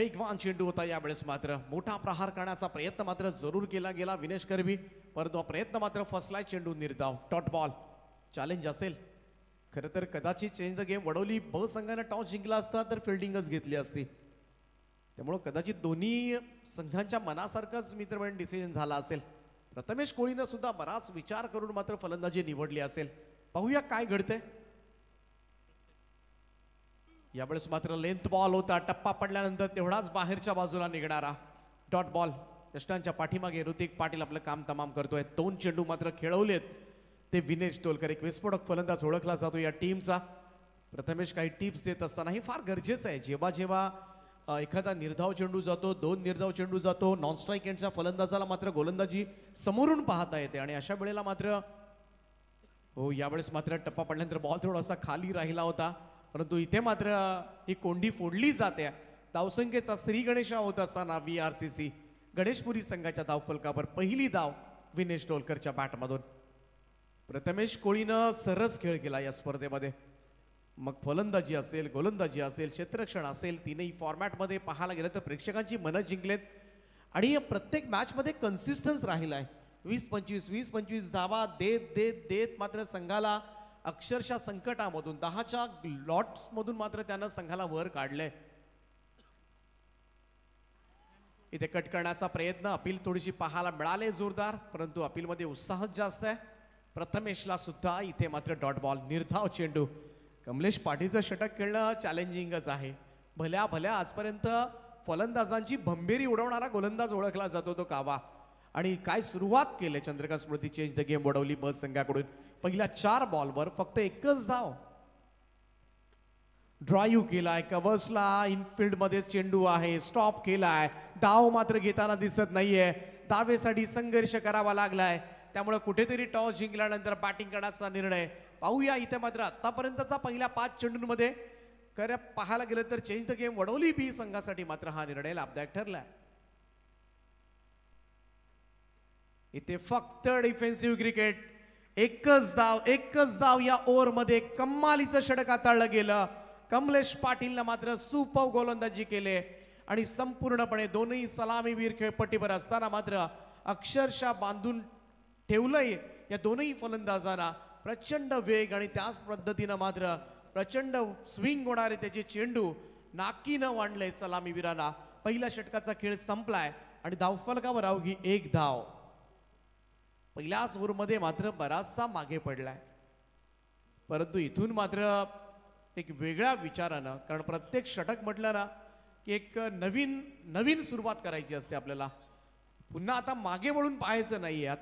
वेगवान चेंडू होता यावेळेस मात्र मोठा प्रहार करण्याचा प्रयत्न मात्र जरूर केला गेला विनेश करवी परंतु प्रयत्न मात्र फसलाय चेंडू निर्धाव टॉट बॉल चॅलेंज असेल खरं तर कदाचित चेंज द गेम वडवली ब संघानं टॉस जिंकला असता तर फिल्डिंगच घेतली असती त्यामुळं कदाचित दोन्ही संघांच्या मनासारखंच मित्रमंडळ डिसिजन झाला असेल प्रथमेश कोळीनं सुद्धा बराच विचार करून मात्र फलंदाजी निवडली असेल पाहूया काय घडतंय यावेळेस मात्र लेंथ बॉल होता टप्पा पडल्यानंतर तेवढाच बाहेरच्या बाजूला निघणारा डॉट बॉल यष्टांच्या पाठीमागे ऋतिक पाटील आपलं काम तमाम करतोय दोन चेंडू मात्र खेळवलेत ते विनेश टोलकर एक विस्फोटक फलंदाज ओळखला जातो या टीमचा प्रथमेश काही टिप्स देत असतानाही फार गरजेचं आहे जेव्हा जेव्हा एखादा निर्धाव चेंडू जातो दोन निर्धाव चेंडू जातो नॉन स्ट्राईक एंडच्या फलंदाजाला मात्र गोलंदाजी समोरून पाहता येते आणि अशा वेळेला मात्र हो यावेळेस मात्र टप्पा पडल्यानंतर बॉल थोडासा खाली राहिला होता परंतु इथे मात्र ही कोंडी फोडली जाते धावसंख्येचा श्री गणेशा होत असताना V R C C Ganeshpuri संघाच्या धावफलकावर पहिली धाव विनेश टोलकरच्या बॅटमधून प्रथमेश कोळीनं सरस खेळ केला या स्पर्धेमध्ये मग फलंदाजी असेल गोलंदाजी असेल क्षेत्रक्षण असेल तीनही फॉर्मॅटमध्ये पाहायला गेलं तर प्रेक्षकांची मनं जिंकलेत आणि प्रत्येक मॅचमध्ये कन्सिस्टन्स राहिला आहे वीस पंचवीस वीस पंचवीस धावा देत देत देत मात्र संघाला अक्षरशः संकटामधून दहाच्या लॉट्समधून मात्र त्यानं संघाला वर काढलंय इथे कट करण्याचा प्रयत्न अपील थोडीशी पाहायला मिळाले जोरदार परंतु अपीलमध्ये उत्साहच जास्त आहे प्रथमेशला सुद्धा इथे मात्र डॉट बॉल निर्धाव चेंडू कमलेश पाटीलचं षटक खेळणं चॅलेंजिंगच आहे भल्या भल्या आजपर्यंत फलंदाजांची भंभेरी उडवणारा गोलंदाज ओळखला जातो तो कावा आणि काय सुरुवात केले Chandrakant Smriti change the game Vadavali बस संघाकडून पहिल्या चार बॉलवर फक्त एकच धाव ड्राईव्ह केलाय कवर्सला इनफिल्ड मध्ये चेंडू आहे स्टॉप केलाय डाव मात्र घेताना दिसत नाहीये दावेसाठी संघर्ष करावा लागलाय त्यामुळे कुठेतरी टॉस जिंकल्यानंतर बॅटिंग करण्याचा निर्णय पाहूया इथे मात्र आतापर्यंतचा पहिल्या पाच चेंडूंमध्ये खरं पाहायला गेलं तर change the game Vadavali B संघासाठी मात्र हा निर्णय लाभदायक ठरलाय इथे फक्त डिफेन्सिव्ह क्रिकेट एकच धाव एकच धाव या ओव्हरमध्ये कम्मालीचं षडक आताळलं गेलं कमलेश पाटीलनं मात्र सुपव गोलंदाजी केले आणि संपूर्णपणे दोन्ही सलामीवीर खेळपट्टीवर असताना मात्र अक्षरशः बांधून ठेवलंय या दोनही फलंदाजांना प्रचंड वेग आणि त्याच पद्धतीनं मात्र प्रचंड स्विंग होणारे त्याचे चेंडू नाकीनं वाढले सलामीवीरांना पहिल्या षटकाचा खेळ संपलाय आणि धावफलकावर अवघी एक धाव पहिल्याच ओव्हरमध्ये मात्र बराचसा मागे पडलाय परंतु इथून मात्र एक वेगळ्या विचारानं कारण प्रत्येक षटक म्हटलं ना की एक नवीन नवीन सुरुवात करायची असते आपल्याला पुन्हा आता मागे वळून पाहायचं नाही